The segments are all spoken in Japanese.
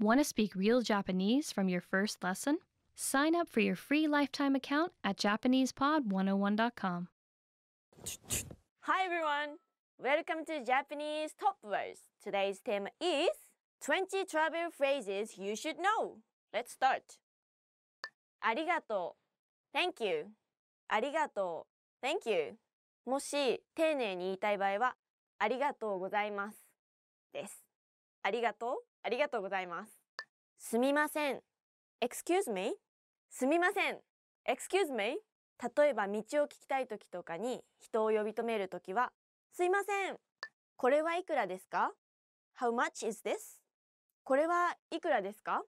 Want to speak real Japanese from your first lesson? Sign up for your free lifetime account at JapanesePod101.com. Hi everyone! Welcome to Japanese Top Words. Today's theme is 20 travel phrases you should know. Let's start. Arigato. Thank you. Arigato, Thank you. もし丁寧に言いたい場合はありがとうございますです。ありがとうありがとうございます。すみません。excuse me? すみません。excuse me? 例えば道を聞きたい時とかに人を呼び止める時は、すいません。これはいくらですか ?How much is this? これはいくらですか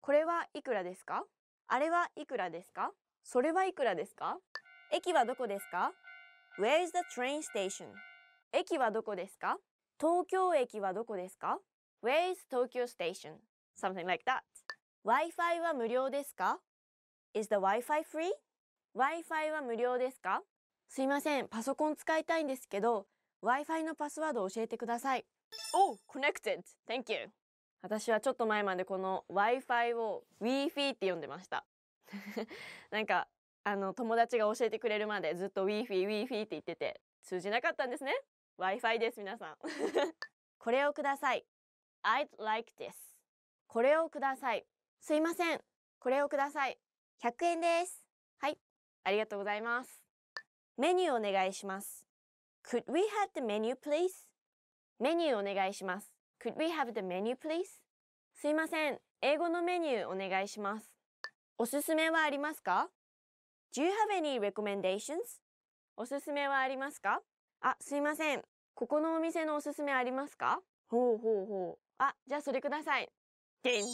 これはいくらですかあれはいくらですかそれはいくらですか駅はどこですか ?Where is the train station? 駅はどこですか東京駅はどこですか Where's Tokyo Station? Something like that. Wi-Fi は無料ですか ?Is the Wi-Fi free? Wi-Fi は無料ですかすいません、パソコン使いたいんですけど、Wi-Fi のパスワードを教えてください。Oh, connected! Thank you! 私はちょっと前までこの Wi-Fi を Wi-Fi って呼んでました。なんか、あの、友達が教えてくれるまでずっと Wi-Fi、Wi-Fi って言ってて、通じなかったんですね。Wi-Fi です、皆さん。これをください。I'd like this これをくださいすいませんこれをください100円ですはいありがとうございますメニューお願いします Could we have the menu please? メニューお願いします Could we have the menu please? すいません英語のメニューお願いしますおすすめはありますか Do you have any recommendations? おすすめはありますかあ、すいません。ここのお店のおすすめありますかほうほうほう。あ、じゃあそれください。でん。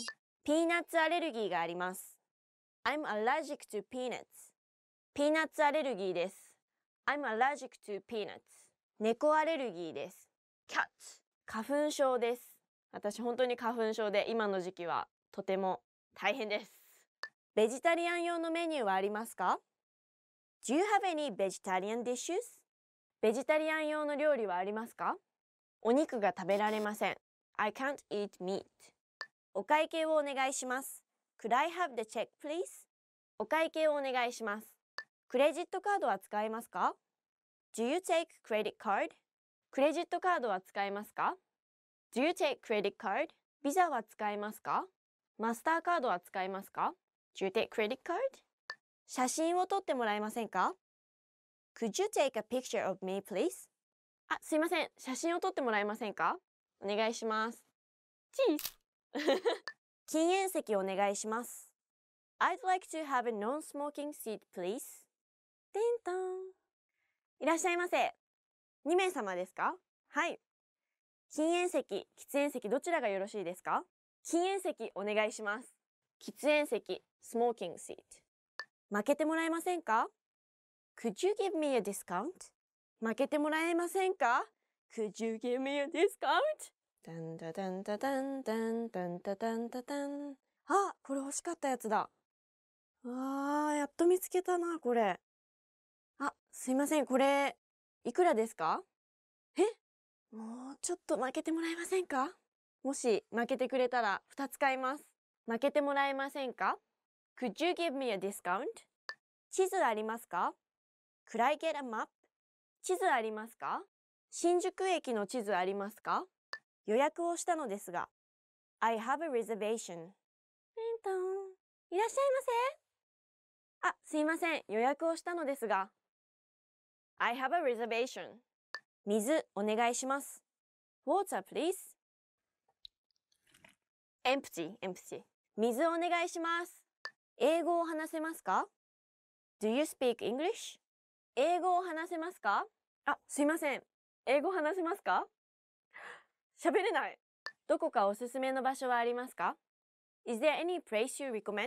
ピーナッツアレルギーがあります。I'm allergic to peanuts. ピーナッツアレルギーです。I'm allergic to peanuts. 猫アレルギーです。cat 花粉症です。私本当に花粉症で今の時期はとても大変です。ベジタリアン用のメニューはありますか ?Do you have any vegetarian dishes? ベジタリアン用の料理はありますかお肉が食べられません。I can't eat meat. お会計をお願いします。Could I have the check, please? お会計をお願いします。クレジットカードは使えますか ?Do you take credit card? クレジットカードは使えますか ?Do you take credit card? ビザは使えますかマスターカードは使えますか ?Do you take credit card? 写真を撮ってもらえませんか ?Could you take a picture of me, please? あ、すいません。写真を撮ってもらえませんかお願いしますチーズ禁煙席お願いします I'd like to have a non-smoking seat please てんとんいらっしゃいませ2名様ですかはい禁煙席、喫煙席どちらがよろしいですか禁煙席お願いします喫煙席、smoking seat。負けてもらえませんか Could you give me a discount? 負けてもらえませんか Could you give me a discount? ダンダダンダダンダンダンダダンダダン。あこれ欲しかったやつだ。わあ、やっと見つけたな、これ。あ、すいません、これ、いくらですかえもうちょっと負けてもらえませんかもし負けてくれたら2つ買います。負けてもらえませんか ?Could you give me a discount? 地図ありますか ?Could I get a map? 地図ありますか新宿駅の地図ありますか予約をしたのですが。I have a reservation. ペントン、いらっしゃいませ。あ、すいません。予約をしたのですが。I have a reservation. 水、お願いします。Water, please. Empty, empty. 水お願いします。英語を話せますか ?Do you speak English? 英語を話せますかあ、すいません。英語話せますか喋れないどこかおすすめの場所はありますか Is there any place you recommend?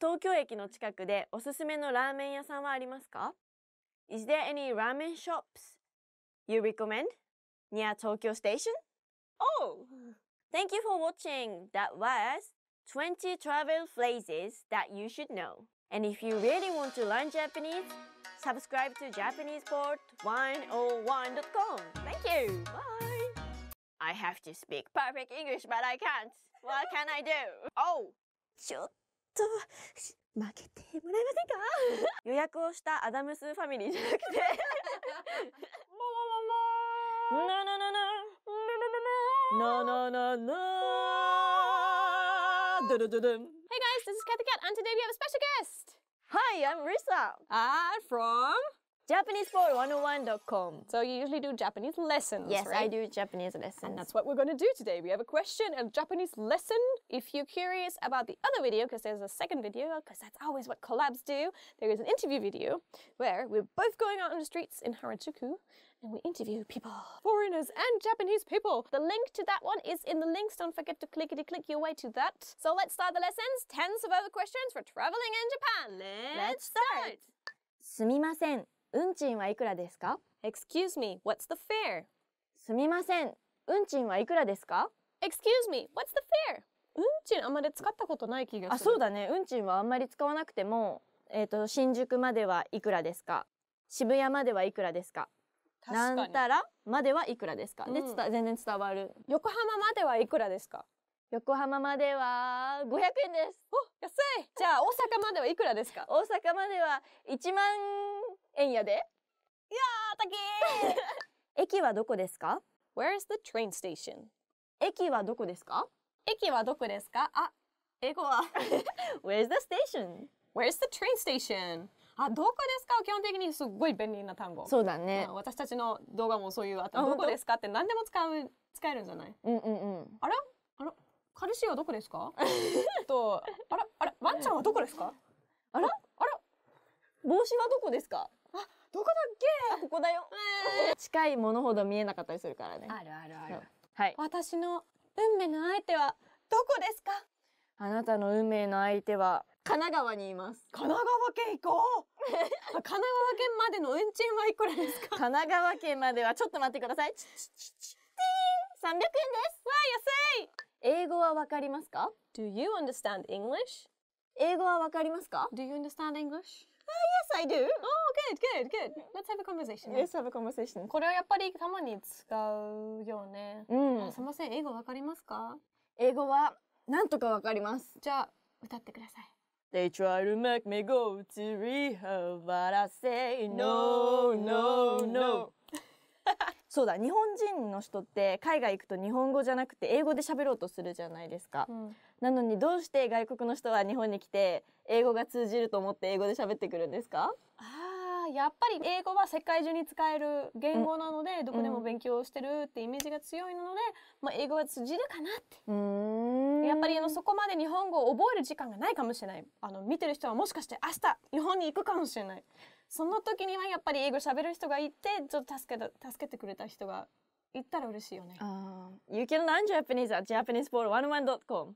東京駅の近くでおすすめのラーメン屋さんはありますか Is there any ramen shops you recommend near Tokyo Station? Oh! Thank you for watching. That was 20 travel phrases that you should know. And if you really want to learn Japanese, subscribe to JapanesePort101.com. Thank you. Bye. I have to speak perfect English, but I can't. What can I do? Oh. ちょっと、負けてもらえませんか予約をしたアダムスファミリーじゃなくて。もももも No, no, No, no, no, no. Hey guys, this is Cat the Cat, and today we have a special guest. Hi, I'm Risa. And from JapaneseFor101.com. So you usually do Japanese lessons, yes, right? I do Japanese lessons. And that's what we're going to do today. We have a question, a Japanese lesson. If you're curious about the other video, because there's a second video, because that's always what collabs do, there is an interview video where we're both going out on the streets in Harajuku and we interview people, foreigners and Japanese people. The link to that one is in the links. Don't forget to clickety click your way to that. So let's start the lessons. Tens of other questions for traveling in Japan. Let's, let's start. すみません。運賃はいくらですか Excuse me, what's the fare? すみません、運賃はいくらですか Excuse me, what's the fare? 運賃あんまり使ったことない気がするあ、そうだね、運賃はあんまり使わなくてもえっ、ー、と新宿まではいくらですか渋谷まではいくらですかなんたらまではいくらですか、うん、で全然伝わる横浜まではいくらですか横浜までは5 0円ですお安いじゃあ大阪まではいくらですか大阪までは1万えんやで。いやー、たけ 駅はどこですか ?Where's i the train station? 駅はどこですか駅はどこですかあ、英語は。Where's the station? Where's the train station? あ、どこですか基本的にすごい便利な単語。そうだね。うん、私たちの動画もそういう、あとどこですかって何でも使う、使えるんじゃないうんうんうん。あれあれカルシはどこですか と、あれあれワンちゃんはどこですかあらあら帽子はどこですかどこだっけここだよ、えー、近いものほど見えなかったりするからねあるあるあるはい私の運命の相手はどこですかあなたの運命の相手は神奈川にいます神奈川県行こう 神奈川県までの運賃はいくらですか神奈川県まではちょっと待ってくださいちちちち300円ですわ安い英語はわかりますか Do you understand English? 英語はわかりますか Do you understand English? yes, I do. Oh, good, good, good. Let's have a conversation. Let's have a conversation. これはやっぱりたまに使うよね。うん。すみません、英語わかりますか英語はなんとかわかります。じゃあ、歌ってください。They try to make me go to rehab, but I say no, no, no. no. そうだ日本人の人って海外行くと日本語じゃなくて英語で喋ろうとするじゃないですか、うん、なのにどうして外国の人は日本に来て英語が通じると思って英語で喋ってくるんですかあやっぱり英語は世界中に使える言語なので、うん、どこでも勉強してるってイメージが強いので、まあ、英語は通じるかなってやっぱりあのそこまで日本語を覚える時間がないかもしれないあの見てる人はもしかして明日日本に行くかもしれないその時にはやっぱり英語喋る人がいてちょっと助けた助けてくれた人が行ったら嬉しいよね。ああ、You can learn Japanese at japaneseball11.com。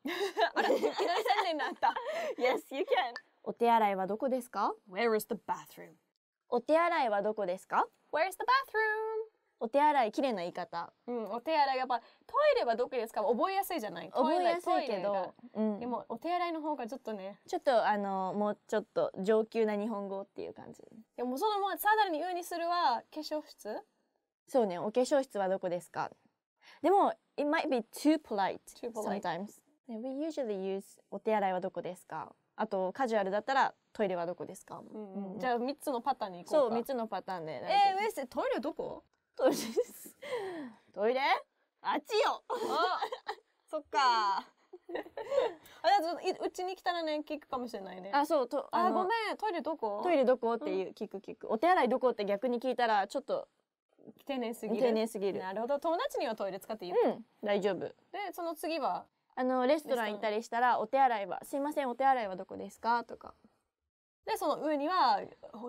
あれ、いきなり宣伝になった。yes, you can. お手洗いはどこですか ?Where is the bathroom? お手洗いはどこですか ?Where is the bathroom? お手洗い、れいな言い方。うん、お手洗いやっぱ、トイレはどこですか覚えやすいじゃない覚えやすいけど、うん、でも、お手洗いの方がちょっとね。ちょっと、あの、もうちょっと上級な日本語っていう感じ。でも、そのまま、さらにうにするは、化粧室そうね、お化粧室はどこですかでも、it might be too polite, too polite. sometimes. We usually use お手洗いはどこですかあとカジュアルだったらトイレはどこですか、うんうん、じゃあ3つのパターンにそう3つのパターンでえー、ウエストイレどこトイレです。トイレあっちよそっか。あちょっとうちに来たらね聞くかもしれないねあそうとあごめんトイレどこトイレどこっていう、うん、聞く聞くお手洗いどこって逆に聞いたらちょっと丁寧すぎる丁寧すぎるなるほど友達にはトイレ使っていいうん、大丈夫でその次はあのレストラン行ったりしたらお手洗いは「すいませんお手洗いはどこですか?」とかで、その上には、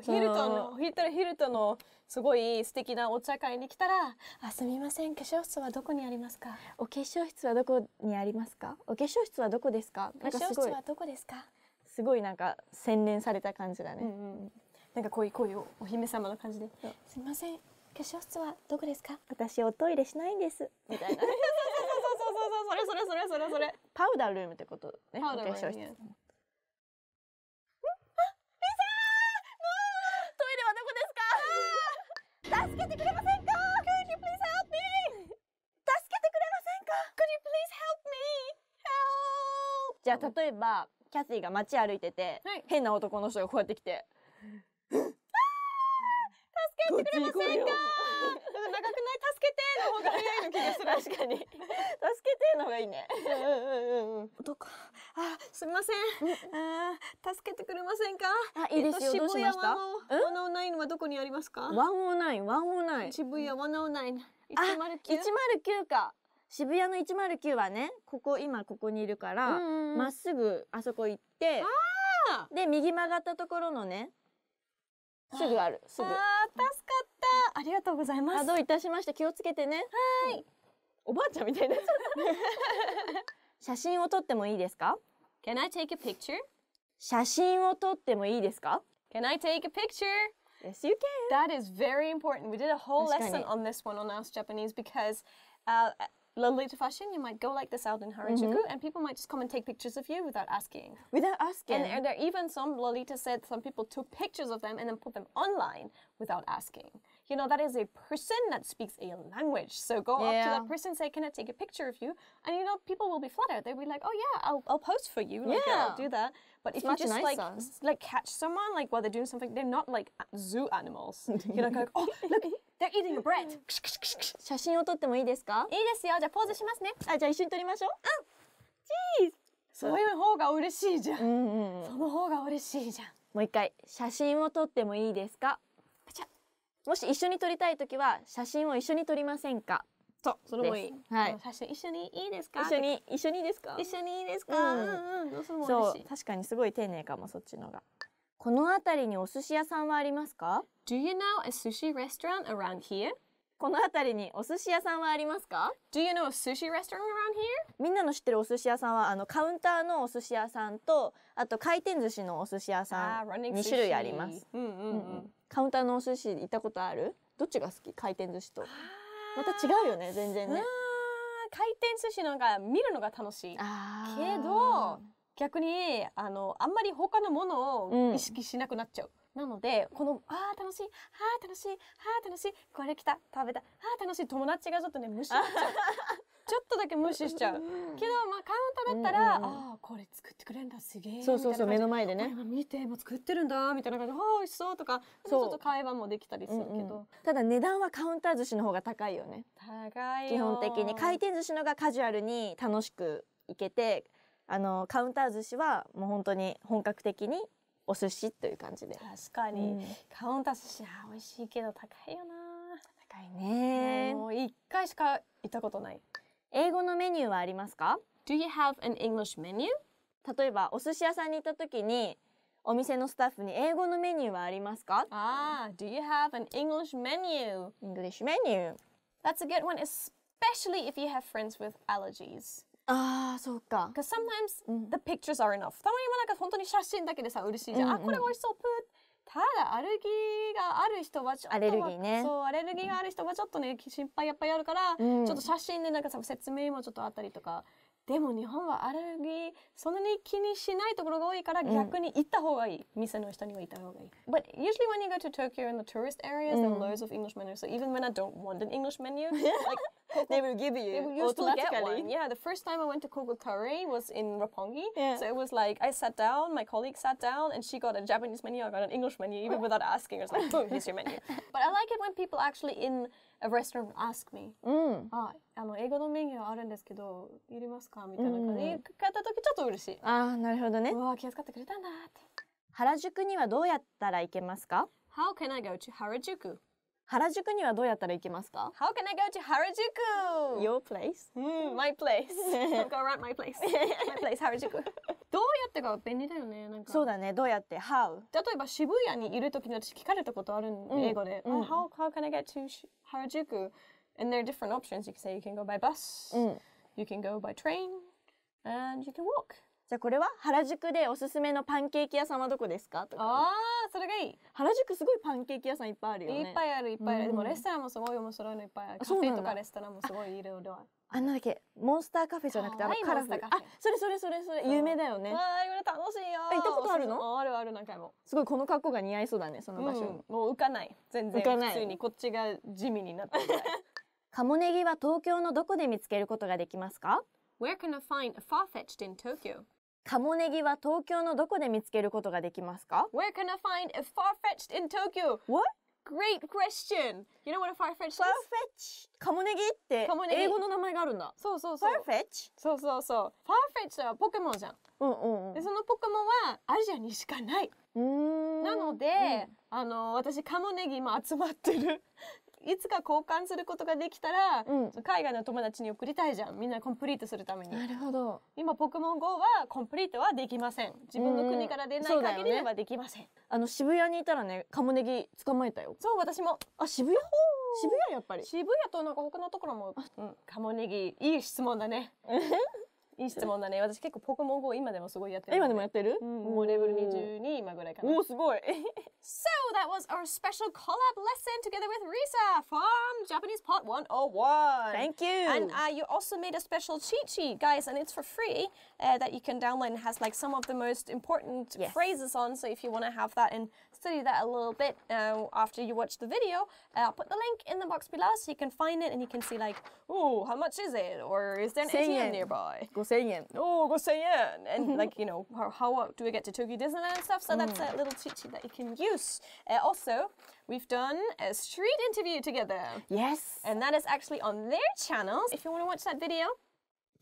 ヒルトンの、ヒルトン、ヒルトンのすごい素敵なお茶会に来たら、あ、すみません、化粧室はどこにありますかお化粧室はどこにありますかお化粧室はどこですか化粧室はどこですかすごいなんか洗練された感じだね。うんうん、なんかこういう、こういうお姫様の感じで。すみません、化粧室はどこですか私おトイレしないんです。みたいな。そうそうそうそう、それそれそれそれそれ。パウダールームってことね。パウダールーム。じゃあ例えば、キャティが街歩いてて、はい、変な男の人がこうやって来て、助けてくれませんか長くない助けての方が早いの気がする。確かに。助けての方がいいね。男、あ、すみません。あ助けてくれませんかあ、いいですよ。はどこにありますか渋谷109。109か。渋谷の109はねここ今ここにいるからまっすぐあそこ行ってで右曲がったところのねすぐあるすぐあ助かったありがとうございます波動いたしました気をつけてねはい、おばあちゃんみたいな 写真を撮ってもいいですか Can I take a picture? 写真を撮ってもいいですか Can I take a picture? That is very important. We did a whole lesson on this one on a s Japanese because Lolita fashion, you might go like this out in Harajuku, mm -hmm. and people might just come and take pictures of you without asking. Without asking. And, and there are even some Lolita said some people took pictures of them and then put them online without asking. You know, that is a person that speaks a language. So go yeah. up to that person, say, "Can I take a picture of you?" And you know, people will be flattered. They'll be like, "Oh yeah, I'll, I'll post for you. Like, yeah, I'll do that." But if it's you just nicer. like like catch someone like while they're doing something, they're not like zoo animals. You're like, oh look, they're eating bread. 写真を撮ってもいいですか？いいですよ。じゃあポーズしますね。あ、じゃあ一緒に撮りましょう。うん。チーズ。そういう方が嬉しいじゃん。うんうん、その方が嬉しいじゃん。もう一回写真を撮ってもいいですか？もし一緒に撮りたいときは写真を一緒に撮りませんか？そうそれもいい。はい。最初一緒にいいですか。一緒に一緒にいいですか。一緒にいいですか。うんうん。そう確かにすごい丁寧かもそっちのが。この辺りにお寿司屋さんはありますか。Do you know a sushi restaurant around here? この辺りにお寿司屋さんはありますか Do you know a sushi restaurant around here? みんなの知ってるお寿司屋さんはあのカウンターのお寿司屋さんとあと回転寿司のお寿司屋さん二種類あります。うんうんうん。カウンターのお寿司行ったことある？どっちが好き？回転寿司と。また違うよね全然ね回転寿司なんか見るのが楽しいけど逆にあのあんまり他のものを意識しなくなっちゃう、うん、なのでこの「あー楽しいあー楽しいあー楽しいこれ来た食べたあー楽しい」友達がちょっとね無視になっちゃう ちょっとだけ無視しちゃう。けど、まあ、カウン食べだったら、うんうんうん、ああ、これ作ってくれるんだ、すげえ。そうそうそう、目の前でね。今見て、もう作ってるんだ、みたいな感じで、ああ、美味しそうとか、ちょっと会話もできたりするけど、うんうん。ただ値段はカウンター寿司の方が高いよね。高い基本的に。回転寿司のがカジュアルに楽しくいけて、あの、カウンター寿司はもう本当に本格的にお寿司という感じで。確かに。うん、カウンター寿司、は美味しいけど高いよな。高いね。もう一回しか行ったことない。英語のメニューはありますか Do you have an English menu? 例えばお寿司屋さんに行った時にお店のスタッフに英語のメニューはありますかああ、Do you have an English menu? English menu. That's a good one, especially if you have friends with allergies. ああ、そうか。Because sometimes the pictures are enough. たまにもなんか本当に写真だけでさ、嬉しいじゃん。あ、これ美味しそう、プーただアレルギーがある人はちょっとアレルギーねそうアレルギーがある人はちょっとね心配やっぱりあるから、うん、ちょっと写真でなんかさ説明もちょっとあったりとかでも日本はアレルギーそんなに気にしないところが多いから逆に行った方がいい、店の人には行った方がいい But usually when you go to Tokyo in the tourist areas、there are mm. loads of English menus so even when I don't want an English menu like they will give you they will usually get one yeah the first time I went to Curry was in Roppongi so it was like I sat down my colleague sat down and she got a Japanese menu I got an English menu even without asking it was like boom oh, here's your menu but I like it when people actually in a restaurant a s k me、うん、ああの英語のメニューあるんですけどいりますかみたいな感じで、買った時ちょっと嬉しいあなるほどね気ってくれたんだって原宿にはどうやったら行けますか How can I go to 原宿原宿にはどうやったら行きますか How can I go to 原宿 ?Your place?、Mm, my place. go around my place. My place, 原宿。どうやってが便利だよね。なんかそうだね。どうやって ?How? 例えば渋谷にいる時に私聞かれたことあるん英語で。うん、how, how can I get to 原宿 And there are different options. You can say you can go by bus, you can go by train, and you can walk. じゃあこれは原宿でおすすめのパンケーキ屋さんはどこですかとかああそれがいい原宿すごいパンケーキ屋さんいっぱいあるよねいっぱいあるいっぱいある、でもレストランもすごい面白いのいっぱいあるカフェとかレストランもすごいいろいろあるあんなだけモンスターカフェじゃなくてあのカラフルあそれそれそれそれ有名だよねああこれ楽しいよ行ったことあるのあるある何回もすごいこの格好が似合いそうだねその場所、もう浮かない全然浮かない普通にこっちが地味になってカモ ネギは東京のどこで見つけることができますか Where can I find a far-fetched in Tokyo? カモネギは東京のどこで見つけることができますか Where can I find a far-fetched in Tokyo? What? Great question! You know what a far-fetched is? f a r f e t c h カモネギって英語の名前があるんだ。そうそうそう。Farfetch? そうそうそう。Farfetched はポケモンじゃん。うんうんうん。で、そのポケモンはアジアにしかない。うんなので、うん、あの、私、カモネギ今集まってるいつか交換することができたら、うん、海外の友達に送りたいじゃんみんなコンプリートするためになるほど今ポケモン GO はコンプリートはできません自分の国から出ない限りではできません、ね、あの渋谷にいたらねカモネギ捕まえたよそう私もあ渋谷渋谷やっぱり渋谷となんか他のところも、うん、カモネギいい質問だね いい質問だね。私結構ポケモン GO 今でもすごいやってる。今でもやってる、うん、もうレベル22今ぐらいかな。おお、すごい。so that was our special collab lesson together with Risa from Japanese Pod 101. Thank uh, you. also made a special cheat sheet, guys, and it's for free uh, that you can download and has like some of the most important phrases on. So if you want to have that in study that a little bit uh, after you watch the video, uh, I'll put the link in the box below so you can find it and you can see like, oh, how much is it? Or is there an ATM nearby? Go say yen. Oh, go say yen. And mm-hmm. like, you know, how, how, do we get to Tokyo Disneyland and stuff? So that's mm. a little cheat sheet that you can use. Uh, also, we've done a street interview together. Yes. And that is actually on their channels. If you want to watch that video,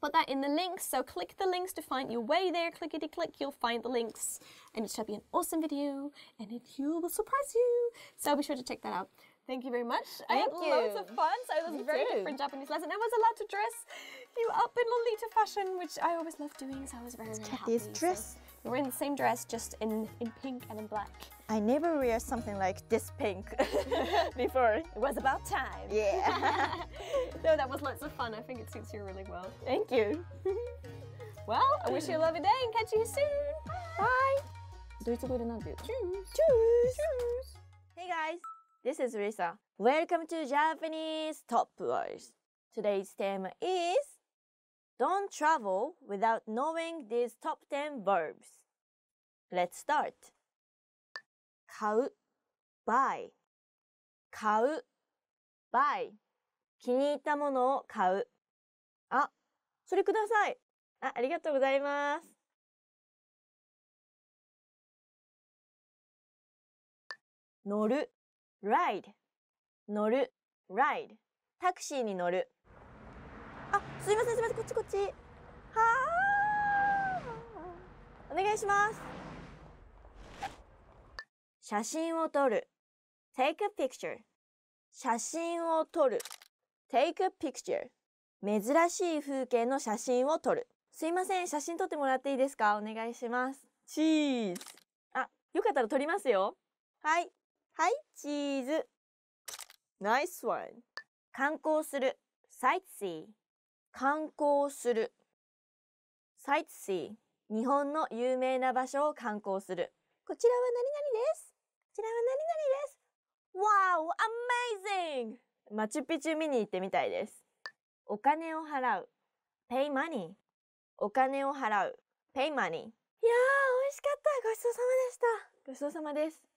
put that in the links. So click the links to find your way there. Clickety click, you'll find the links and it shall be an awesome video and it will surprise you. So be sure to check that out. Thank you very much. Thank I had you. loads of fun. So it was a very too. different Japanese lesson. I was allowed to dress you up in Lolita fashion, which I always love doing. So I was very, very happy. this dress. So we are in the same dress, just in, in pink and in black. I never wear something like this pink before. It was about time. Yeah. no, that was lots of fun. I think it suits you really well. Thank you. well, I wish you a lovely day and catch you soon. Bye. Bye. ドイツ語でなんて言うチューチュース Hey guys! This is Risa. Welcome to Japanese Top w o r d s Today's theme is Don't travel without knowing these top 10 verbs. Let's start. 買う buy 買う buy 気に入ったものを買うあ、それくださいあ、ありがとうございます乗る ride 乗る ride タクシーに乗るあすいませんすいませんこっちこっちはあお願いします写真を撮る take a picture 写真を撮る take a picture 珍しい風景の写真を撮るすいません写真撮ってもらっていいですかお願いしますチーズあよかったら撮りますよはいはい、チーズ。Nice one. 観光する。sightsee. 観光する。sightsee. 日本の有名な場所を観光する。こちらは何々です。こちらは何々です。Wow! Amazing! マチュピチュ見に行ってみたいです。お金を払う。pay money お金を払う pay money いやー美味しかったごちそうさまでしたごちそうさまです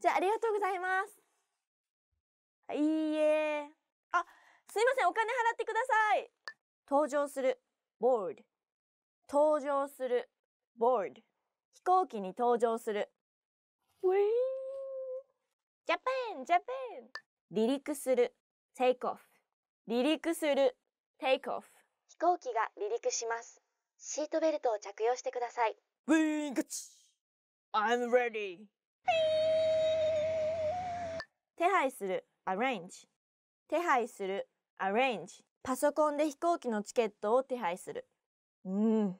じゃあ、ありがとうございます。いいえ。あ、すいません、お金払ってください。登場する、ボール。登場する、ボール。飛行機に登場する。ウィージャパン、ジャパン。離陸する、テイクオフ。離陸する、テイクオフ。飛行機が離陸します。シートベルトを着用してください。ウィングチ !I'm ready! ピー手配する arrange 手配する arrange パソコンで飛行機のチケットを手配するうん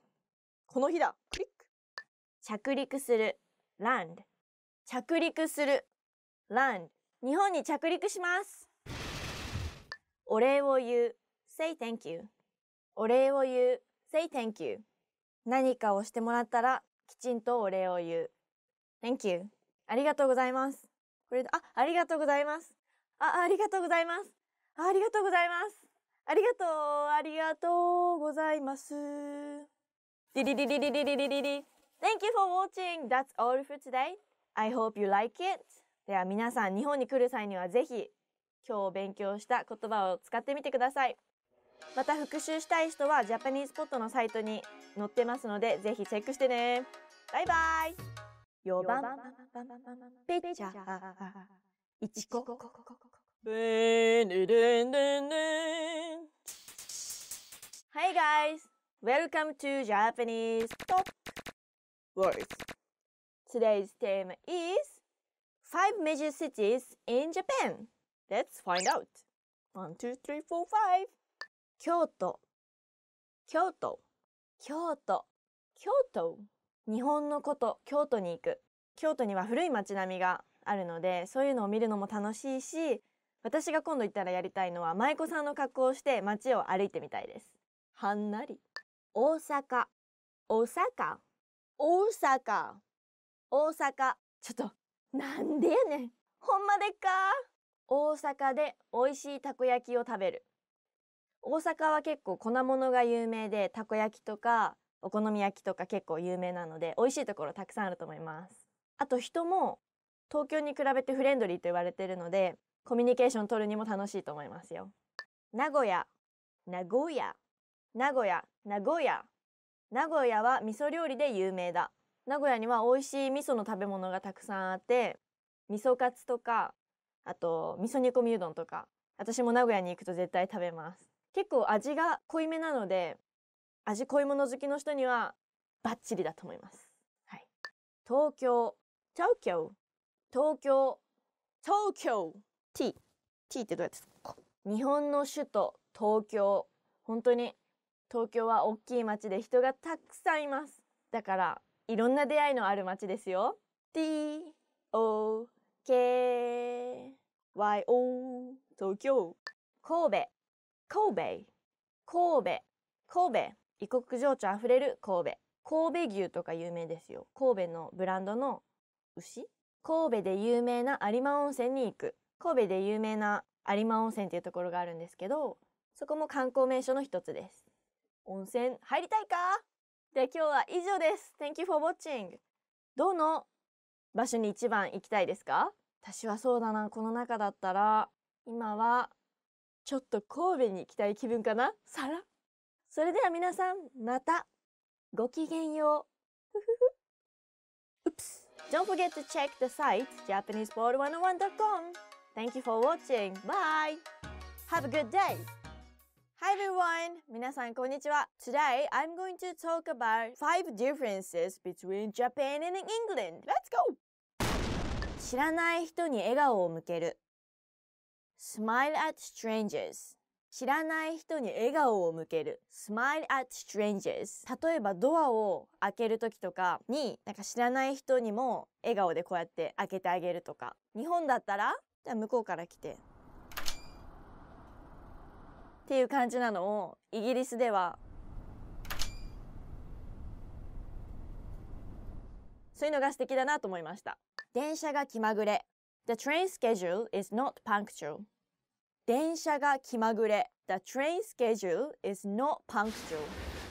この日だクリック着陸する land 着陸する land 日本に着陸しますお礼を言う say thank you お礼を言う say thank you 何かをしてもらったらきちんとお礼を言う thank you ありがとうございますこれで、あ、ありがとうございます。あ、ありがとうございます。あありがとうございます。ありがとう、ありがとうございますありがとうございますありがとうありがとうございますデリリリリリリリリリ。Thank you for watching. That's all for today. I hope you like it. では皆さん、日本に来る際にはぜひ、今日勉強した言葉を使ってみてください。また復習したい人はジャパニーズポットのサイトに載ってますので、ぜひチェックしてね。バイバイ4番ピッチャー1個はい guys welcome to Japanese top words today's theme is 5 major cities in Japan let's find out 1 2 3 4 5京都京都京都京都日本の古都京都に行く京都には古い町並みがあるのでそういうのを見るのも楽しいし私が今度行ったらやりたいのは舞妓さんの格好をして街を歩いてみたいですはんなり大阪大阪大阪大阪ちょっとなんでやねんほんまでっか大阪で美味しいたこ焼きを食べる大阪は結構粉物が有名でたこ焼きとかお好み焼きとか結構有名なので美味しいところたくさんあると思いますあと人も東京に比べてフレンドリーと言われてるのでコミュニケーション取るにも楽しいと思いますよ名古屋名古屋名古屋名古屋名古屋は味噌料理で有名だ名古屋には美味しい味噌の食べ物がたくさんあって味噌カツとかあと味噌煮込みうどんとか私も名古屋に行くと絶対食べます結構味が濃いめなので味濃いもの好きの人にはバッチリだと思います。はい。東京、東京、東京、東京、t, t ってどうやってか日本の首都、東京。本当に東京は大きい街で人がたくさんいます。だから、いろんな出会いのある街ですよ。t, o, k, y, o, 東京。神戸、神戸、神戸、神戸。異国情緒あふれる神戸。神戸牛とか有名ですよ。神戸のブランドの牛神戸で有名な有馬温泉に行く。神戸で有名な有馬温泉っていうところがあるんですけど、そこも観光名所の一つです。温泉入りたいかで、今日は以上です。Thank you for watching! どの場所に一番行きたいですか私はそうだな、この中だったら、今は、ちょっと神戸に行きたい気分かなさらそれでは皆さん、またごきげんよう。Oops! Don't forget to check the site j a p a n e s e w o r l 1 0 1 c o m Thank you for watching. Bye! Have a good day! Hi everyone! 皆さん、こんにちは。Today, I'm going to talk about five differences between Japan and England. Let's go! 知らない人に笑顔を向ける。Smile at strangers. 知らない人に笑顔を向ける。smile at strangers。例えばドアを開ける時とかに、なんか知らない人にも笑顔でこうやって開けてあげるとか。日本だったら、じゃあ向こうから来て。っていう感じなのを、イギリスでは、そういうのが素敵だなと思いました。電車が気まぐれ。The train schedule is not punctual. 電車が気まぐれ The train schedule is not punctual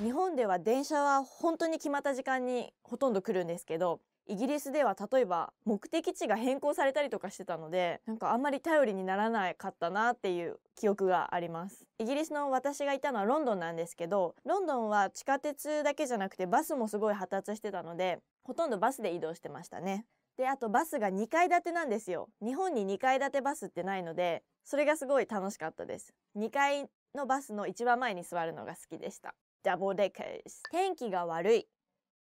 日本では電車は本当に決まった時間にほとんど来るんですけどイギリスでは例えば目的地が変更されたりとかしてたのでなんかあんまり頼りにならなかったなっていう記憶がありますイギリスの私がいたのはロンドンなんですけどロンドンは地下鉄だけじゃなくてバスもすごい発達してたのでほとんどバスで移動してましたねであとバスが2階建てなんですよ日本に2階建てバスってないのでそれがすごい楽しかったです。2階のバスの一番前に座るのが好きでした。Double deckers 天気が悪い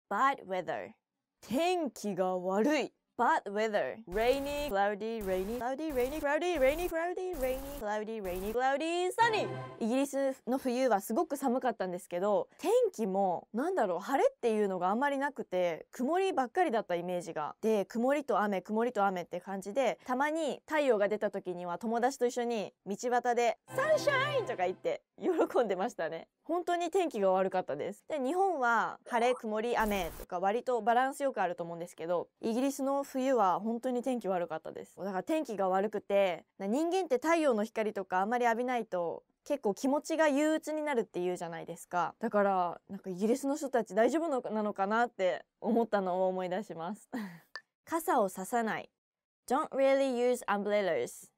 Bad weather 天気が悪い Bad weather. Rainy, cloudy, rainy, cloudy, rainy, cloudy, rainy, cloudy, rainy, cloudy, rainy, cloudy, sunny! イギリスの冬はすごく寒かったんですけど、天気も、なんだろう、晴れっていうのがあんまりなくて、曇りばっかりだったイメージが。で、曇りと雨、曇りと雨って感じで、たまに太陽が出た時には友達と一緒に道端で、サンシャインとか言って、喜んでましたね。本当に天気が悪かったです。で、日本は晴れ、曇り、雨とか割とバランスよくあると思うんですけど、イギリスの冬は本当に天気悪かったですだから天気が悪くて人間って太陽の光とかあんまり浴びないと結構気持ちが憂鬱になるっていうじゃないですかだからなんかイギリスの人たち大丈夫なのかなって思ったのを思い出します 傘をささない Don't really use umbrellas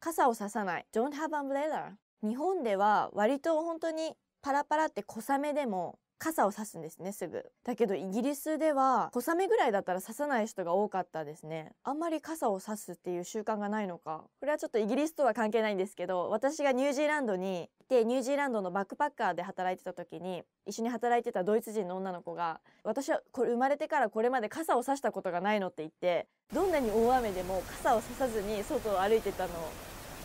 傘をささない Don't have umbrella 日本では割と本当にパラパラって小雨でも傘を差すんですね、すぐ。だけどイギリスでは、小雨ぐらいだったら差さない人が多かったですね。あんまり傘を差すっていう習慣がないのか。これはちょっとイギリスとは関係ないんですけど、私がニュージーランドに行って、ニュージーランドのバックパッカーで働いてた時に、一緒に働いてたドイツ人の女の子が、私はこれ生まれてからこれまで傘を差したことがないのって言って、どんなに大雨でも傘を差さずに外を歩いてたの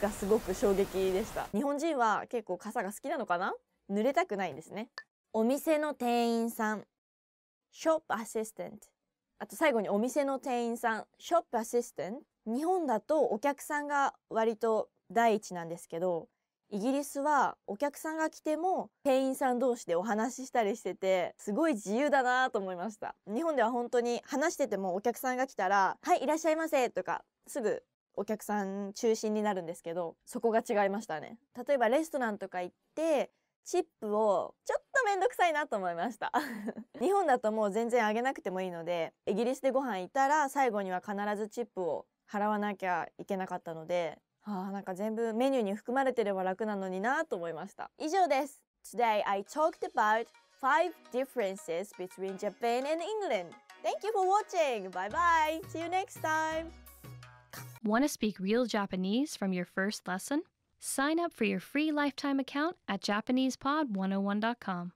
がすごく衝撃でした。日本人は結構傘が好きなのかな濡れたくないんですね。お店の店員さん、ショップアシスタント。あと最後にお店の店員さん、ショップアシスタント。日本だとお客さんが割と第一なんですけど、イギリスはお客さんが来ても店員さん同士でお話ししたりしててすごい自由だなと思いました日本では本当に話しててもお客さんが来たら「はいいらっしゃいませ」とかすぐお客さん中心になるんですけどそこが違いましたね例えばレストランとか行ってチップをちょっとめんどくさいなと思いました日本だともう全然あげなくてもいいのでイギリスでご飯行ったら最後には必ずチップを払わなきゃいけなかったのであ、なんか全部メニューに含まれてれば楽なのになと思いました以上です Today I talked about five differences between Japan and England Thank you for watching Bye bye See you next time w a n n a speak real Japanese from your first lesson? Sign up for your free lifetime account at JapanesePod101.com.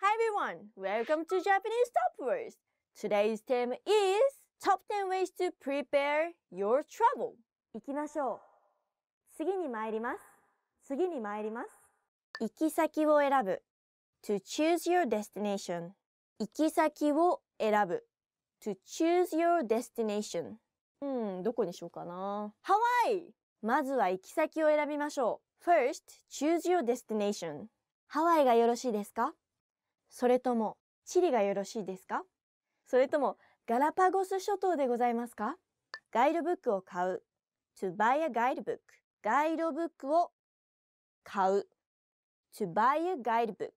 Hi everyone, welcome to Japanese Top Words. Today's theme is Top 10 Ways to Prepare Your Travel. 行きましょう。次に参ります。次に参ります。行き先を選ぶ。To choose your destination. 行き先を選ぶ。To choose your destination. うん、どこにしようかな。ハワイ hmm, まずは行き先を選びましょう。First, choose your destination. ハワイがよろしいですかそれとも、チリがよろしいですかそれとも、ガラパゴス諸島でございますかガイドブックを買う。to buy a guidebook. ガイドブックを買う。to buy a guidebook.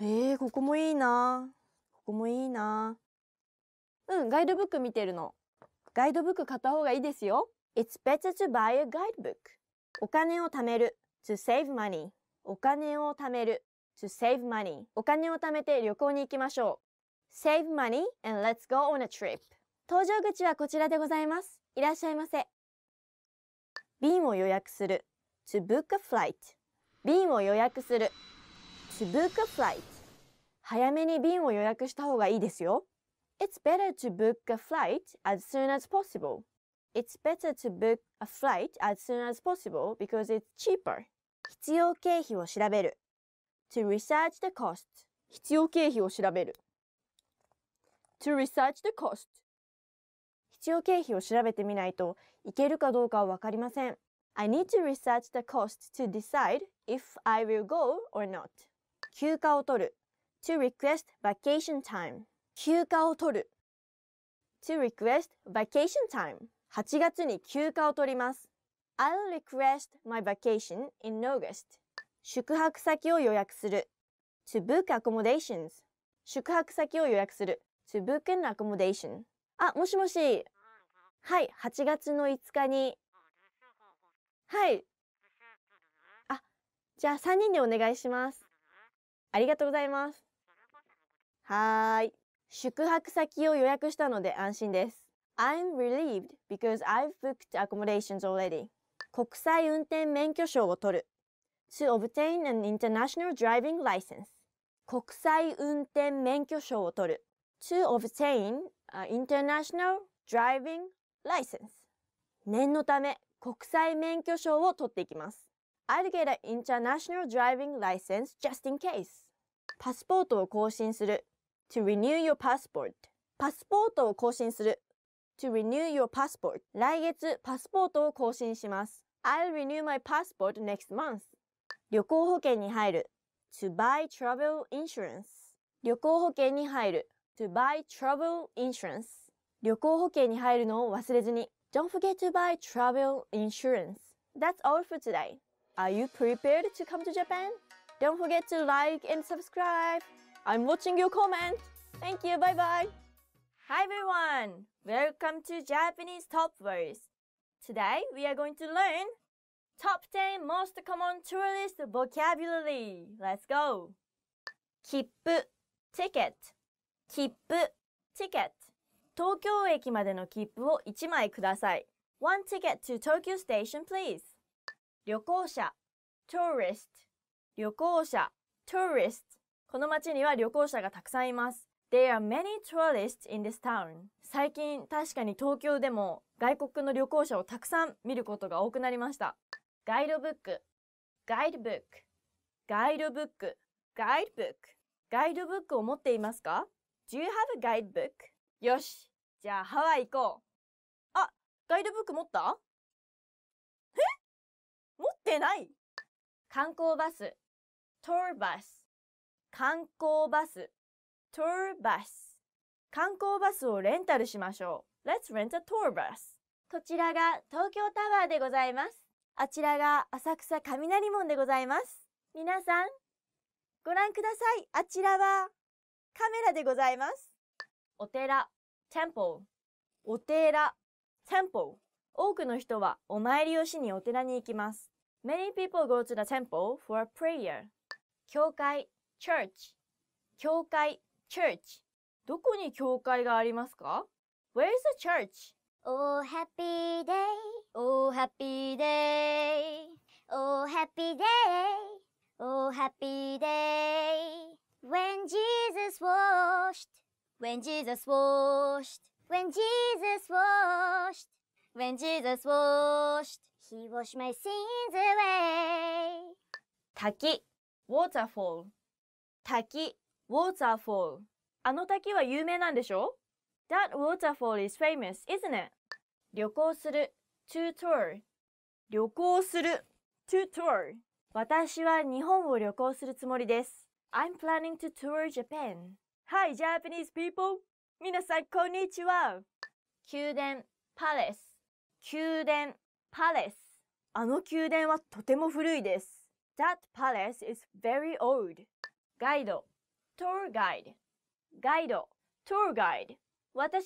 へえー、ここもいいなここもいいなうん、ガイドブック見てるの。ガイドブック買った方がいいですよ。It's better to buy a guidebook. お金を貯める to save money. お金を貯める to save money. お金を貯めて旅行に行きましょう。save money and let's go on a trip. 搭乗口はこちらでございます。いらっしゃいませ。便を予約する to book a flight. 便を予約する to book a flight. 早めに便を予約した方がいいですよ。It's better to book a flight as soon as possible. It's better to book a flight as soon as possible because it's cheaper. 必要経費を調べる。To research the cost. 必要経費を調べる。To research the cost. 必要経費を調べてみないといけるかどうかはわかりません。I need to research the cost to decide if I will go or not. 休暇を取る。To request vacation time. 休暇を取る。To request vacation time. 8月に休暇を取ります。I'll request my vacation in August. 宿泊先を予約する。to book accommodations. 宿泊先を予約する。to book an accommodation. あ、もしもし。はい、8月の5日に。はい。あ、じゃあ3人でお願いします。ありがとうございます。はーい。宿泊先を予約したので安心です。I'm relieved because I've booked accommodations already. 国際運転免許証を取る。To obtain an international driving license. 国際運転免許証を取る。To obtain an international driving license. 念のため国際免許証を取っていきます。I'll get an international driving license just in case. パスポートを更新する。To renew your passport. パスポートを更新する。to renew your passport 来月パスポートを更新します I'll renew my passport next month 旅行保険に入る to buy travel insurance 旅行保険に入る to buy travel insurance 旅行保険に入るのを忘れずに Don't forget to buy travel insurance That's all for today Are you prepared to come to Japan? Don't forget to like and subscribe I'm watching your comment Thank you bye bye Hi everyone! Welcome to Japanese Top Words. Today we are going to learn Top 10 Most Common Tourist Vocabulary. Let's go! 切符 ticket 切符 ticket 東京駅までの切符を1枚ください。One ticket to Tokyo Station, please. 旅行者 tourist 旅行者 tourist この街には旅行者がたくさんいます。There are many tourists in this town. 最近確かに東京でも外国の旅行者をたくさん見ることが多くなりました。ガイドブック、ガイドブック、ガイドブック、ガイドブック。ガイドブックを持っていますか ?Do you have a guidebook? よし、じゃあハワイ行こう。あ、ガイドブック持ったえ持ってない観光バス、トーバス、観光バス。tour bus 観光バスをレンタルしましょう。Let's rent a tour bus. こちらが東京タワーでございます。あちらが浅草雷門でございます。皆さん、ご覧ください。あちらはカメラでございます。お寺、temple。お寺、temple。多くの人はお参りをしにお寺に行きます。Many people go to the temple for prayer. 教会、church。教会、church? どこに教会がありますか ?Where's i the church? Oh happy day, oh happy day, oh happy day, oh happy day. When Jesus washed, when Jesus washed, when Jesus washed, when Jesus washed, he washed my sins away. 滝 waterfall 滝 waterfall あの滝は有名なんでしょ ?That waterfall is famous, isn't it? 旅行する to tour 旅行する to tour 私は日本を旅行するつもりです。I'm planning to tour Japan. Hi, Japanese people! 皆さん、こんにちは宮殿、パレス。宮殿、パレス。あの宮殿はとても古いです。That palace is very old. ガイド、tour guide ガイド tour guide i I've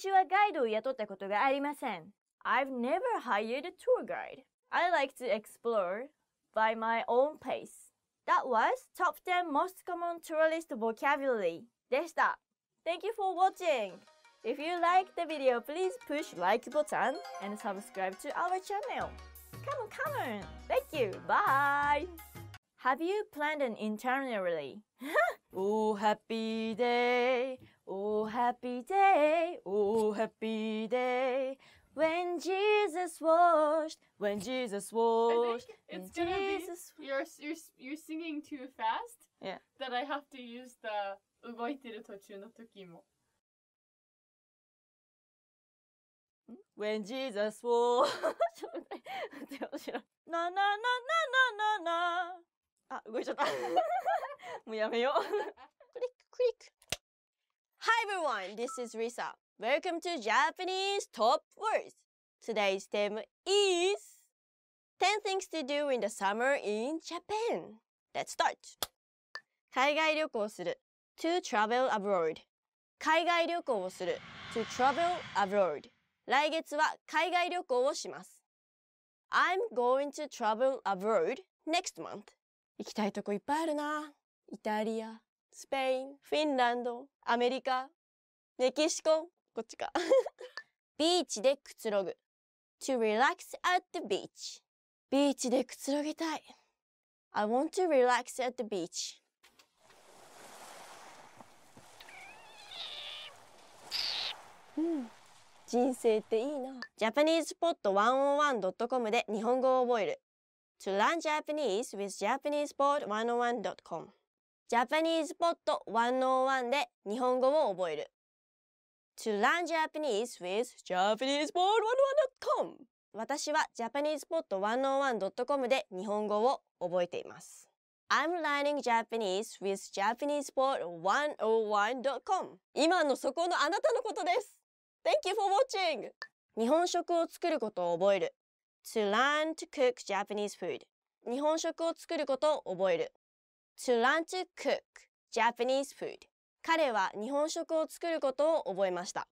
never hired a tour guide I like to explore by my own pace That was top 10 most common tourist vocabulary でした Thank you for watching! If you like the video, please push like button and subscribe to our channel. Come on, come on! Thank you! Bye! Have you planned an internally? oh happy day, oh happy day, oh happy day. When Jesus washed, when Jesus washed. it's gonna Jesus be you're, you're you're singing too fast. Yeah. That I have to use the When Jesus was あ、動いちゃった。もうやめよう。クリッククリック。Hi everyone, this is Risa. Welcome to Japanese Top Words. Today's theme is 10 things to do in the summer in Japan. Let's start. 海外旅行する to travel abroad. 海外旅行をする to travel abroad. 来月は海外旅行をします。I'm going to travel abroad next month. 行きたいとこいっぱいあるな。イタリア、スペイン、フィンランド、アメリカ、メキシコ、こっちか。ビーチでくつろぐ。to relax at the beach. ビーチでくつろぎたい。I want to relax at the beach. うん、人生っていいな。japaneseepod101.com で日本語を覚える。to learn Japanese with japanesepod101.com japanesepod101 で日本語を覚える to learn Japanese with japanesepod101.com 私は japanesepod101.com で日本語を覚えています I'm learning Japanese with japanesepod101.com 今のそこのあなたのことです Thank you for watching! 日本食を作ることを覚える to learn to cook Japanese food 日本食を作ることを覚える to learn to cook Japanese food 彼は日本食を作ることを覚えました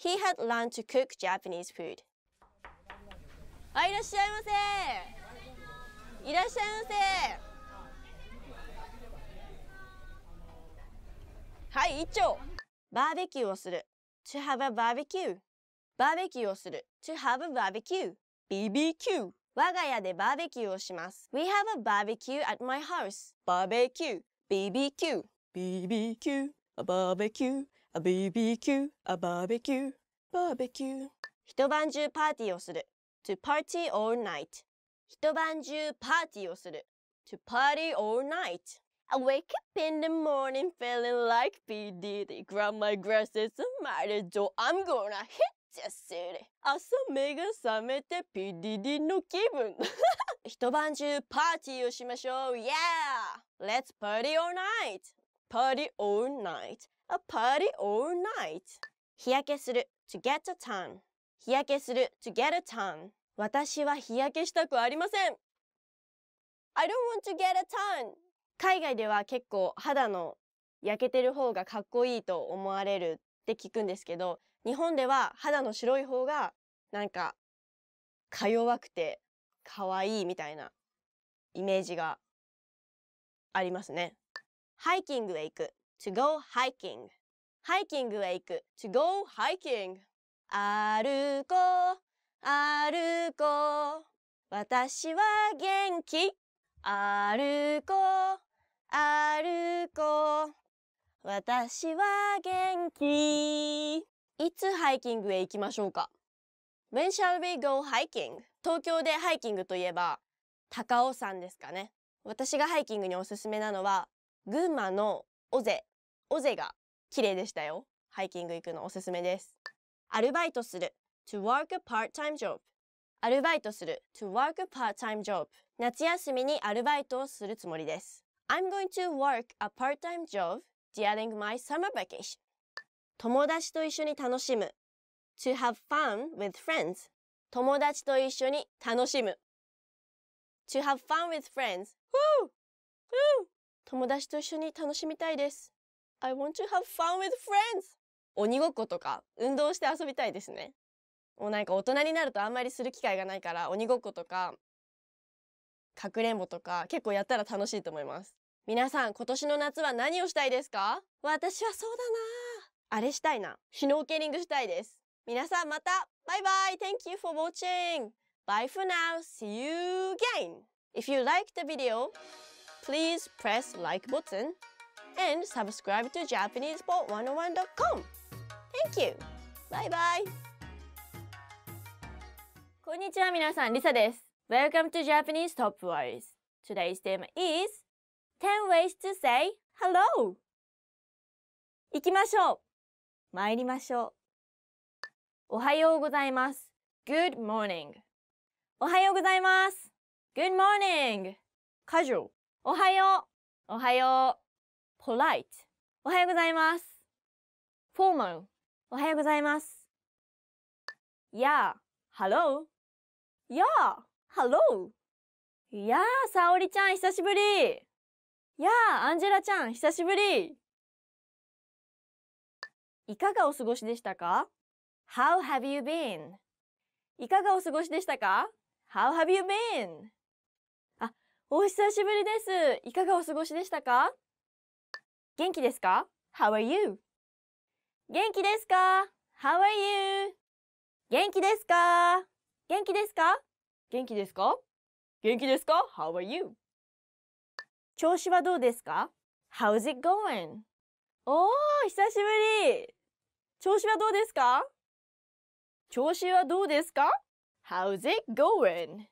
He had learned to cook Japanese food あいらっしゃいませいらっしゃいませはい一丁バーベキューをする to have a barbecue バーベキューをする to have a barbecue BBQ 我が家でバーベキューをします。We have a barbecue at my house. バーベキュー BBQ BBQ A barbecue A BBQ A barbecue Barbecue 一晩中パーティーをする。To party all night 一晩中パーティーをする。To party all night I wake up in the morning feeling like P. Grab my glasses and my door. I'm gonna hit 絶世で朝目が覚めてピディディの気分 一晩中パーティーをしましょう Yeah!Let's party all night! Party all night! A party all night! 日焼けする to get a tan 日焼けする to get a tan 私は日焼けしたくありません I don't want to get a tan 海外では結構肌の焼けてる方がかっこいいと思われるって聞くんですけど日本では肌の白い方がなんかか弱くて可愛いみたいなイメージがありますね。ハイキングへ行く to go hiking ハイキングへ行く to go hiking 歩こう歩こう私は元気歩こう歩こう私は元気いつハイキングへ行きましょうか ?When shall we go hiking? 東京でハイキングといえば、高尾山ですかね。私がハイキングにおすすめなのは、群馬の尾瀬。尾瀬が綺麗でしたよ。ハイキング行くのおすすめです。アルバイトする。to work a part-time job アルバイトする to work a part-time job 夏休みにアルバイトをするつもりです I'm going to work a part-time job during my summer vacation 友達と一緒に楽しむ。to have fun with friends 友達と一緒に楽しむ。to have fun with friends 友達と一緒に楽しみたいです。I want to have fun with friends 鬼ごっことか運動して遊びたいですね。もうなんか大人になるとあんまりする機会がないから鬼ごっことかかくれんぼとか結構やったら楽しいと思います。皆さん今年の夏は何をしたいですか私はそうだなあれしたいな。シュノーケリングしたいです。皆さんまたバイバイ !Thank you for watching! Bye for now! See you again! If you liked the video, please press like button and subscribe to JapanesePort101.com! Thank you! バイバイこんにちは皆さん、リサです。Welcome to Japanese Top Words. Today's theme is 10 ways to say hello! 行きましょう参りましょう。おはようございます。Good morning. おはようございます。Good morning. c a s u a おはよう。おはよう。Polite. おはようございます。Formal. おはようございます。Yeah. Hello. Yeah. Hello. いやさおりちゃん、久しぶり。いやー、アンジェラちゃん、久しぶり。いかがお過ごしでしたか ?How have you been? いかがお過ごしでしたか ?How have you been? あ、お久しぶりです。いかがお過ごしでしたか元気ですか ?How are you? 元気ですか ?How are you? 元気ですか元気ですか元気ですか元気ですか ?How are you? 調子はどうですか ?How's it going? おー、久しぶり調子はどうですか調子はどうですか ?How's it going?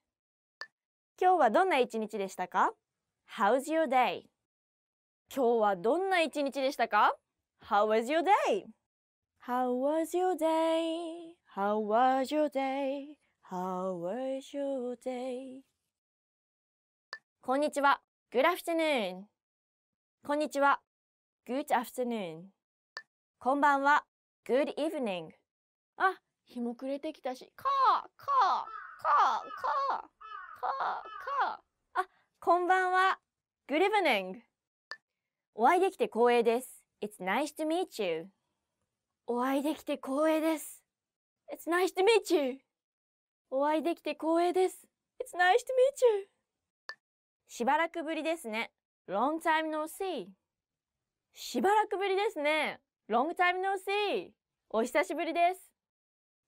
今日はどんな一日でしたか ?How's your day? 今日はどんな一日でしたか ?How was your day?How was your day?How was your day?How was your day? こんにちは。Good afternoon. こんにちは。Good afternoon. こんばんは。Good evening. あ、日も暮れてきたし、かー、かー、かー、かー、かー、かー。あ、こんばんは。Good evening. お会いできて光栄です。It's nice to meet you. お会いできて光栄です。It's nice to meet you. お会いできて光栄です。It's nice to meet you. しばらくぶりですね。Long time no see. しばらくぶりですね。Long time no see! お久しぶりです。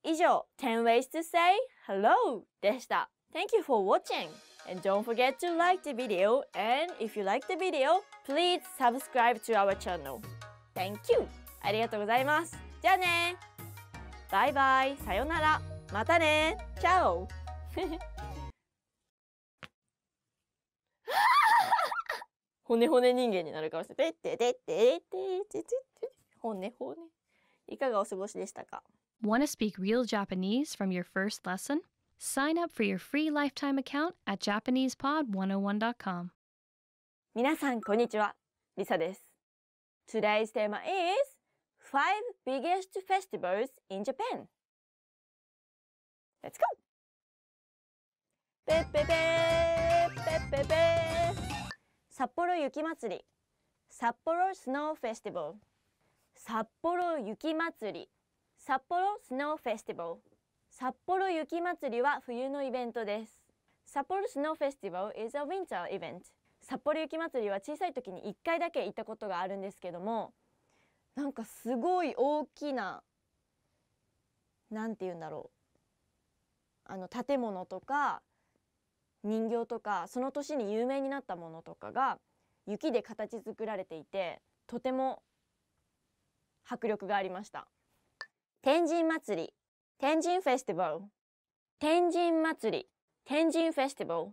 以上、10 ways to say hello でした。Thank you for watching! And don't forget to like the video and if you like the video, please subscribe to our channel. Thank you! ありがとうございます。じゃあねバイバイさよならまたねチャオ骨骨人間になる顔して、本音法ね。いかがお過ごしでしたか ?Want t speak real Japanese from your first lesson? Sign up for your free lifetime account at japanesepod101.com 皆さん、こんにちは。リサです。Today's tema is Five biggest festivals in Japan. Let's go! ペッペペーペッペペー札幌雪まつり札幌スノーフェスティバル札幌雪まつり札幌スノーフェスティバル札幌雪まつりは冬のイベントです札幌スノーフェスティバル is a winter event 札幌雪まつりは小さい時に1回だけ行ったことがあるんですけどもなんかすごい大きななんて言うんだろうあの建物とか人形とかその年に有名になったものとかが雪で形作られていてとても迫力がありました天神祭り天神フェスティバル天神祭り天神フェスティバル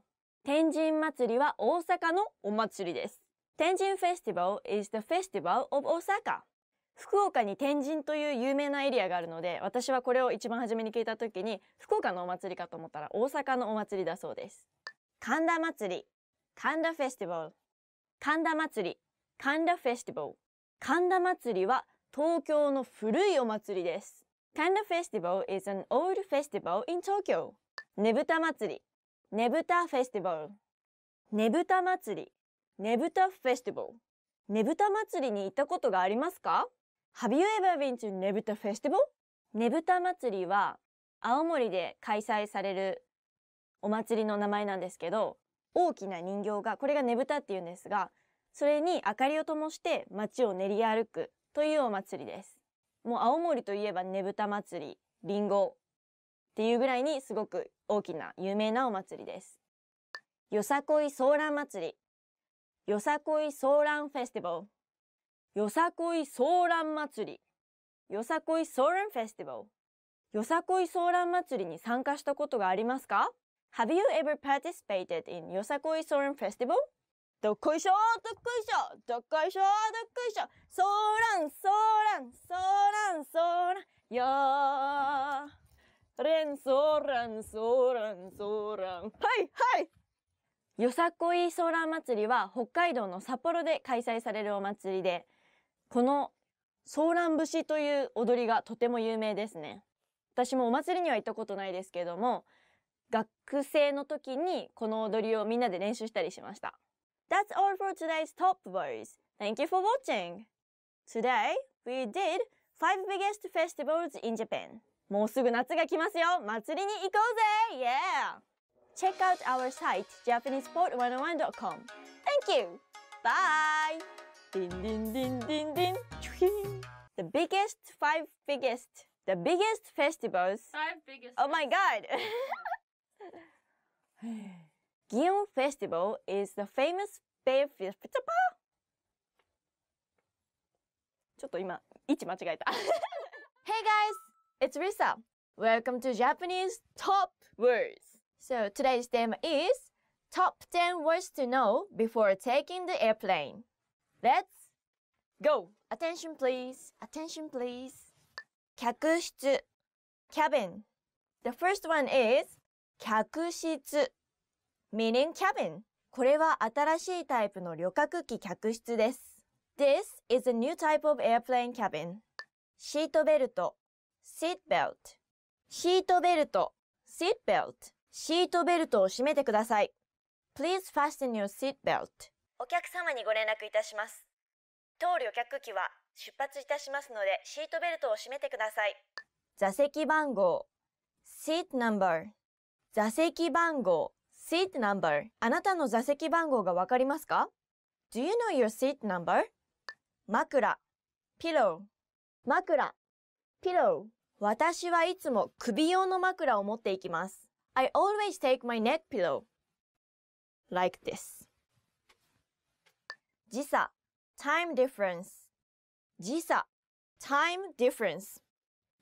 天神祭りは大阪のお祭りです天神フェスティバル is the festival of o s 福岡に天神という有名なエリアがあるので私はこれを一番初めに聞いた時に福岡のお祭りかと思ったら大阪のお祭りだそうです神田祭り神田フェスティバル神田祭り神田フェスティバル神田祭りは東京の古いお祭りです。Kanda Festival is an old festival in Tokyo. ねぶた祭り。ねぶたフェスティバル。ねぶた祭り。ねぶたフェスティバル。ねぶた祭りに行ったことがありますか ?Have you ever been to ねぶたフェスティバルねぶた祭りは青森で開催されるお祭りの名前なんですけど、大きな人形が、これがねぶたっていうんですが、それに明かりを灯して街を練り歩くというお祭りです。もう青森といえばねぶた祭り、りんごっていうぐらいにすごく大きな有名なお祭りです。よさこいソーラン祭り、よさこいソーランフェスティバル、よさこいソーラン祭り、よさこいソーランフェスティバル、よさこいソーラン祭りに参加したことがありますか ?Have you ever participated in よさこいソーランフェスティバルどっこいしょどっこいしょどっこいしょどっこいしょそーらんそーらんそーらんそーらんよーれんそーらんそーらんそーらんはいはいよさこいソーラン祭りは北海道の札幌で開催されるお祭りで、このソーラン節という踊りがとても有名ですね。私もお祭りには行ったことないですけども、学生の時にこの踊りをみんなで練習したりしました。That's all for today's top voice. Thank you for watching! Today, we did 5 biggest festivals in Japan. もうすぐ夏が来ますよ祭りに行こうぜ Yeah! Check out our site, japaneseport101.com. Thank you! Bye! Ding ding ding ding ding. The biggest, five biggest, the biggest festivals. Five biggest. Oh my god! Gion Festival is the famous bear festival. Hey guys, it's Risa. Welcome to Japanese Top Words. So today's theme is Top 10 Words to Know Before Taking the Airplane. Let's go! Attention please, attention please. 客室 cabin. The first one is 客室 meaning cabin. これは新しいタイプの旅客機客室です。This is a new type of airplane cabin. シートベルト seat belt シートベルト seat belt シートベルトを締めてください。Please fasten your seat belt. お客様にご連絡いたします。当旅客機は出発いたしますのでシートベルトを締めてください。座席番号 seat number 座席番号 seat number あなたの座席番号がわかりますか ?Do you know your seat number? 枕 pillow 枕 pillow 私はいつも首用の枕を持っていきます。I always take my neck pillow like this 時差 time difference 時差 time difference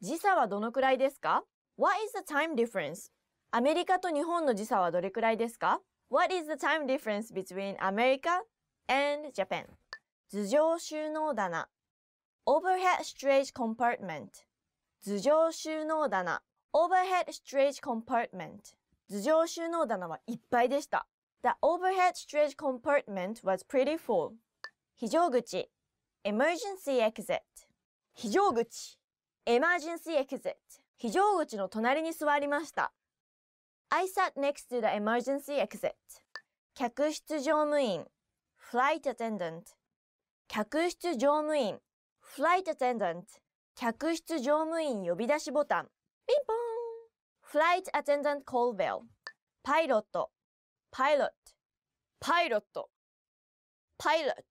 時差はどのくらいですか ?What is the time difference? アメリカと日本の時差はどれくらいですか ?What is the time difference between America and Japan? 頭上収納棚 Overhead Storage Compartment 頭上収納棚 Overhead Storage Compartment 頭上収納棚はいっぱいでした。The overhead storage compartment was pretty full. 非常口 Emergency exit 非常口 Emergency exit 非常口の隣に座りました。I sat next to the emergency exit. 客室乗務員 flight attendant 客室乗務員 flight attendant 客室乗務員呼び出しボタンピンポーン flight attendant call bell パイロットパイロットパイロットパイロット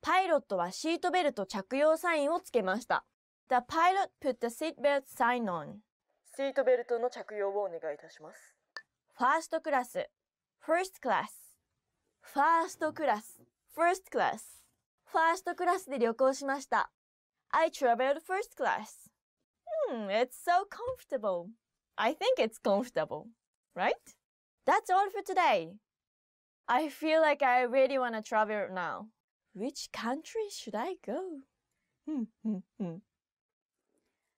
パイロットはシートベルト着用サインをつけました The pilot put the seatbelt sign on シートベルトの着用をお願いいたしますファーストクラス、first class。ファーストクラス、first class。ファーストクラスで旅行しました。I traveled first class. Hmm, it's so comfortable. I think it's comfortable, right? That's all for today. I feel like I really want to travel now. Which country should I go?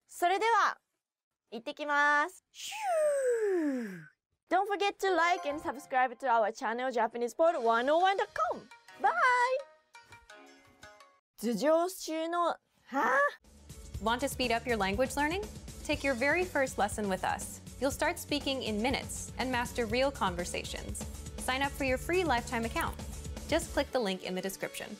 それでは、行ってきます。シュー Don't forget to like and subscribe to our channel JapanesePod101.com. Bye! 頭上中の... Huh? Want to speed up your language learning? Take your very first lesson with us. You'll start speaking in minutes and master real conversations. Sign up for your free lifetime account. Just click the link in the description.